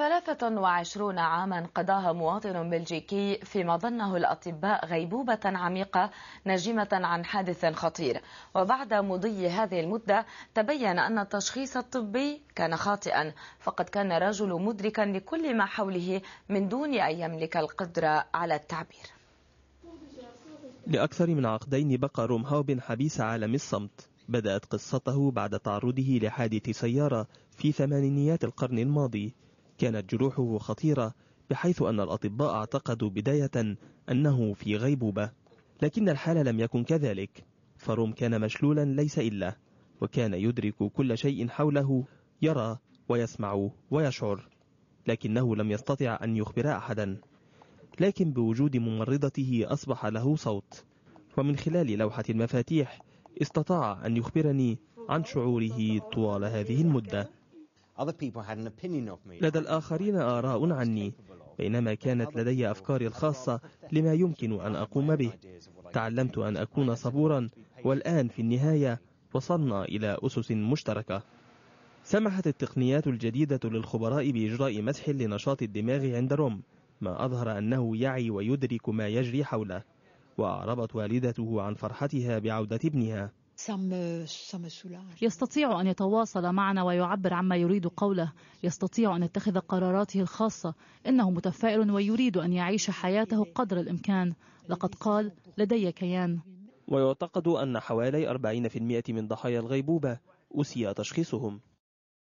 23 عاما قضاها مواطن بلجيكي فيما ظنه الأطباء غيبوبة عميقة ناجمة عن حادث خطير وبعد مضي هذه المدة تبين أن التشخيص الطبي كان خاطئا فقد كان الرجل مدركا لكل ما حوله من دون أن يملك القدرة على التعبير لأكثر من عقدين بقى روم بن حبيس عالم الصمت بدأت قصته بعد تعرضه لحادث سيارة في ثمانينيات القرن الماضي كانت جروحه خطيرة بحيث أن الأطباء اعتقدوا بداية أنه في غيبوبة لكن الحال لم يكن كذلك فروم كان مشلولا ليس إلا وكان يدرك كل شيء حوله يرى ويسمع ويشعر لكنه لم يستطع أن يخبر أحدا لكن بوجود ممرضته أصبح له صوت ومن خلال لوحة المفاتيح استطاع أن يخبرني عن شعوره طوال هذه المدة لدى الآخرين آراء عني بينما كانت لدي أفكاري الخاصة لما يمكن أن أقوم به تعلمت أن أكون صبورا والآن في النهاية وصلنا إلى أسس مشتركة سمحت التقنيات الجديدة للخبراء بإجراء مسح لنشاط الدماغ عند روم ما أظهر أنه يعي ويدرك ما يجري حوله وأعربت والدته عن فرحتها بعودة ابنها يستطيع أن يتواصل معنا ويعبر عما يريد قوله يستطيع أن يتخذ قراراته الخاصة إنه متفائل ويريد أن يعيش حياته قدر الإمكان لقد قال لدي كيان ويعتقد أن حوالي 40% من ضحايا الغيبوبة أسيا تشخيصهم